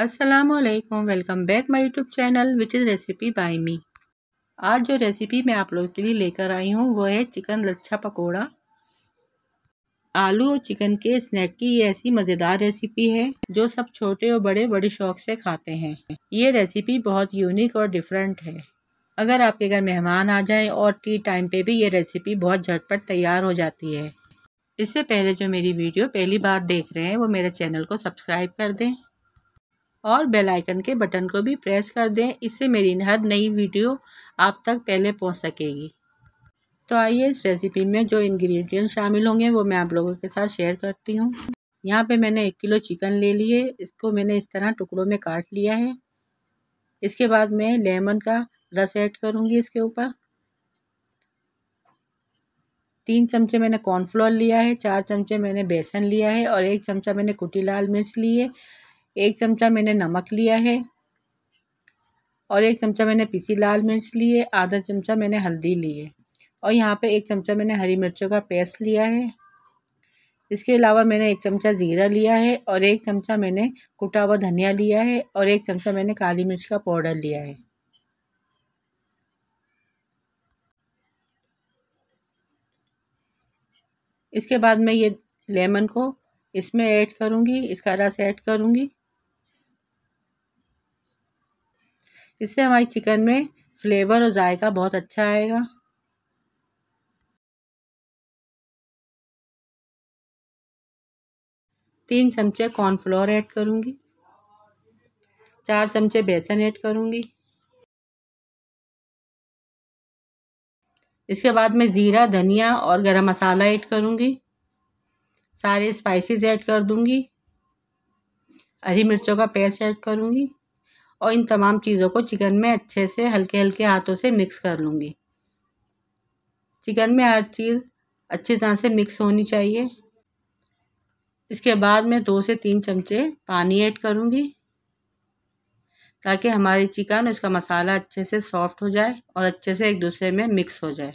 Aslam welcome back my YouTube channel which is recipe by me आज जो recipe मैं आप लोगों के लिए लेकर आई हूँ वो है चिकन लच्छा पकोड़ा आलू और चिकन के स्नैक की ये ऐसी मज़ेदार रेसिपी है जो सब छोटे और बड़े बड़े शौक से खाते हैं ये रेसिपी बहुत यूनिक और डिफरेंट है अगर आपके घर मेहमान आ जाए और टी टाइम पर भी ये रेसिपी बहुत झटपट तैयार हो जाती है इससे पहले जो मेरी वीडियो पहली बार देख रहे हैं वो मेरे चैनल को सब्सक्राइब कर दें और बेल आइकन के बटन को भी प्रेस कर दें इससे मेरी हर नई वीडियो आप तक पहले पहुंच सकेगी तो आइए इस रेसिपी में जो इंग्रेडिएंट शामिल होंगे वो मैं आप लोगों के साथ शेयर करती हूँ यहाँ पे मैंने एक किलो चिकन ले लिए इसको मैंने इस तरह टुकड़ों में काट लिया है इसके बाद मैं लेमन का रस ऐड करूँगी इसके ऊपर तीन चमचे मैंने कॉर्नफ्लोर लिया है चार चमचे मैंने बेसन लिया है और एक चमचा मैंने कुटी लाल मिर्च ली है एक चमचा मैंने नमक लिया है और एक चमचा मैंने पीसी लाल मिर्च ली है आधा चमचा मैंने हल्दी ली है और यहाँ पे एक चमचा मैंने हरी मिर्चों का पेस्ट लिया है इसके अलावा मैंने एक चमचा ज़ीरा लिया है और एक चमचा मैंने कुटा हुआ धनिया लिया है और एक चमचा मैंने काली मिर्च का पाउडर लिया है इसके बाद मैं ये लेमन को इसमें ऐड करूँगी इसका रस ऐड करूँगी इससे हमारी चिकन में फ्लेवर और जायका बहुत अच्छा आएगा तीन चमचे कॉर्नफ्लोर ऐड करूँगी चार चमचे बेसन ऐड करूँगी इसके बाद मैं ज़ीरा धनिया और गरम मसाला ऐड करूँगी सारे स्पाइसेस ऐड कर दूँगी हरी मिर्चों का पेस्ट ऐड करूँगी और इन तमाम चीज़ों को चिकन में अच्छे से हल्के हल्के हाथों से मिक्स कर लूँगी चिकन में हर चीज़ अच्छी तरह से मिक्स होनी चाहिए इसके बाद मैं दो से तीन चमचे पानी ऐड करूँगी ताकि हमारी चिकन उसका मसाला अच्छे से सॉफ्ट हो जाए और अच्छे से एक दूसरे में मिक्स हो जाए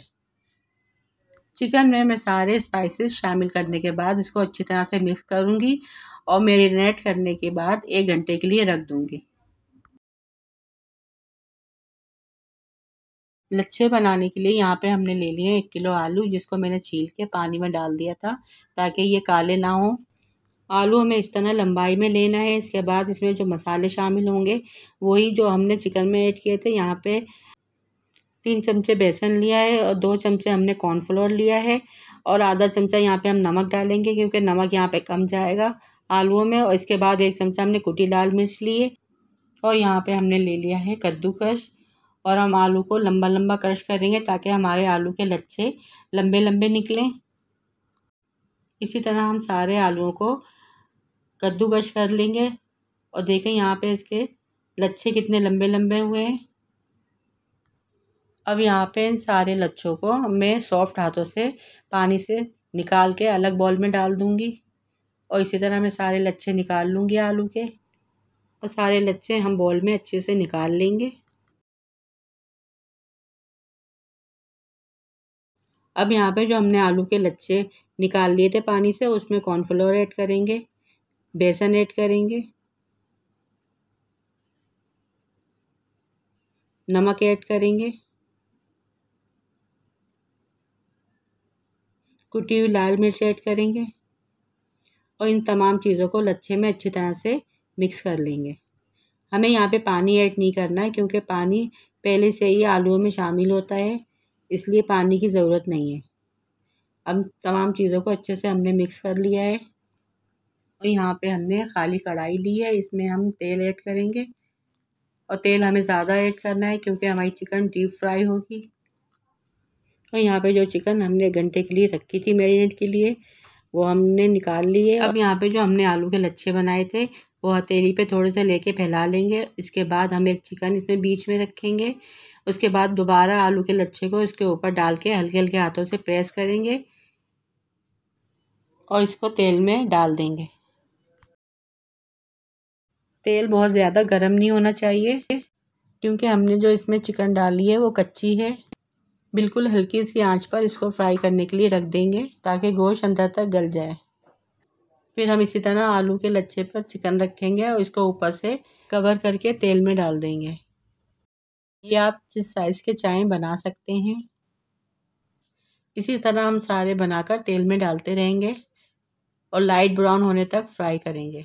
चिकन में मैं सारे स्पाइसेस शामिल करने के बाद इसको अच्छी तरह से मिक्स करूँगी और मेरीनेट करने के बाद एक घंटे के लिए रख दूँगी लच्छे बनाने के लिए यहाँ पे हमने ले लिए एक किलो आलू जिसको मैंने छील के पानी में डाल दिया था ताकि ये काले ना हो आलू हमें इस तरह लंबाई में लेना है इसके बाद इसमें जो मसाले शामिल होंगे वही जो हमने चिकन में ऐड किए थे यहाँ पे तीन चमचे बेसन लिया है और दो चमचे हमने कॉर्नफ्लोर लिया है और आधा चमचा यहाँ पे हम नमक डालेंगे क्योंकि नमक यहाँ पे कम जाएगा आलुओं में और इसके बाद एक चमचा हमने कुटी लाल मिर्च लिए और यहाँ पे हमने ले लिया है कद्दूकश और हम आलू को लंबा लंबा क्रश करेंगे ताकि हमारे आलू के लच्छे लंबे लंबे निकलें इसी तरह हम सारे आलूओं को कद्दूकश कर लेंगे और देखें यहाँ पे इसके लच्छे कितने लंबे लंबे हुए हैं अब यहाँ पे इन सारे लच्छों को मैं सॉफ्ट हाथों से पानी से निकाल के अलग बॉल में डाल दूँगी और इसी तरह मैं सारे लच्छे निकाल लूँगी आलू के और सारे लच्छे हम बॉल में अच्छे से निकाल लेंगे अब यहाँ पे जो हमने आलू के लच्छे निकाल लिए थे पानी से उसमें कॉर्नफ्लोर ऐड करेंगे बेसन ऐड करेंगे नमक ऐड करेंगे कुटी हुई लाल मिर्च ऐड करेंगे और इन तमाम चीज़ों को लच्छे में अच्छी तरह से मिक्स कर लेंगे हमें यहाँ पे पानी ऐड नहीं करना है क्योंकि पानी पहले से ही आलूओं में शामिल होता है इसलिए पानी की ज़रूरत नहीं है अब तमाम चीज़ों को अच्छे से हमने मिक्स कर लिया है और यहाँ पे हमने खाली कढ़ाई ली है इसमें हम तेल ऐड करेंगे और तेल हमें ज़्यादा ऐड करना है क्योंकि हमारी चिकन डीप फ्राई होगी और यहाँ पे जो चिकन हमने घंटे के लिए रखी थी मैरिनेट के लिए वो हमने निकाल लिए अब यहाँ पे जो हमने आलू के लच्छे बनाए थे वो हथेली पे थोड़े से लेके फैला लेंगे इसके बाद हम एक चिकन इसमें बीच में रखेंगे उसके बाद दोबारा आलू के लच्छे को इसके ऊपर डाल के हल्के हल्के हाथों से प्रेस करेंगे और इसको तेल में डाल देंगे तेल बहुत ज़्यादा गर्म नहीं होना चाहिए क्योंकि हमने जो इसमें चिकन डाली है वो कच्ची है बिल्कुल हल्की सी आंच पर इसको फ्राई करने के लिए रख देंगे ताकि गोश्त अंदर तक गल जाए फिर हम इसी तरह आलू के लच्छे पर चिकन रखेंगे और इसको ऊपर से कवर करके तेल में डाल देंगे ये आप जिस साइज़ के चाहें बना सकते हैं इसी तरह हम सारे बनाकर तेल में डालते रहेंगे और लाइट ब्राउन होने तक फ्राई करेंगे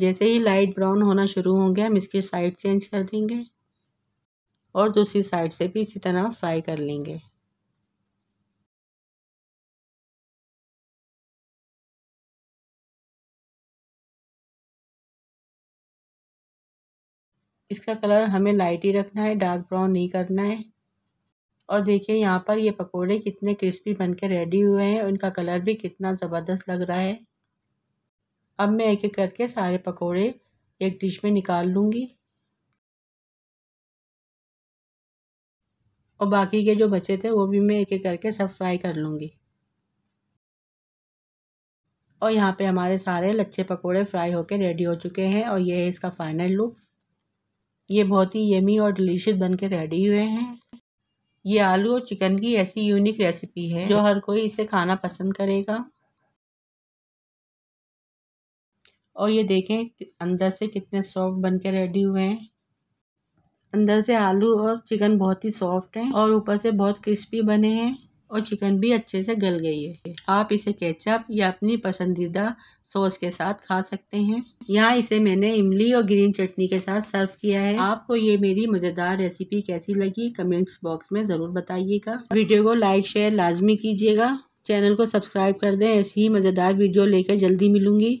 जैसे ही लाइट ब्राउन होना शुरू होंगे हम इसके साइड चेंज कर देंगे और दूसरी साइड से भी इसी तरह फ्राई कर लेंगे इसका कलर हमें लाइट ही रखना है डार्क ब्राउन नहीं करना है और देखिए यहाँ पर ये पकोड़े कितने क्रिस्पी बन के रेडी हुए हैं इनका कलर भी कितना ज़बरदस्त लग रहा है अब मैं एक एक करके सारे पकोड़े एक डिश में निकाल लूँगी और बाकी के जो बचे थे वो भी मैं एक एक करके सब फ्राई कर लूँगी और यहाँ पे हमारे सारे लच्छे पकोड़े फ्राई होके रेडी हो चुके हैं और ये है इसका फाइनल लुक ये बहुत ही यमी और डिलीशियस बन के रेडी हुए हैं ये आलू और चिकन की ऐसी यूनिक रेसिपी है जो हर कोई इसे खाना पसंद करेगा और ये देखें अंदर से कितने सॉफ्ट बन के रेडी हुए हैं अंदर से आलू और चिकन बहुत ही सॉफ्ट हैं और ऊपर से बहुत क्रिस्पी बने हैं और चिकन भी अच्छे से गल गई है आप इसे केचप या अपनी पसंदीदा सॉस के साथ खा सकते हैं यहाँ इसे मैंने इमली और ग्रीन चटनी के साथ सर्व किया है आपको ये मेरी मज़ेदार रेसिपी कैसी लगी कमेंट्स बॉक्स में ज़रूर बताइएगा वीडियो को लाइक शेयर लाजमी कीजिएगा चैनल को सब्सक्राइब कर दें ऐसी ही मज़ेदार वीडियो लेकर जल्दी मिलूंगी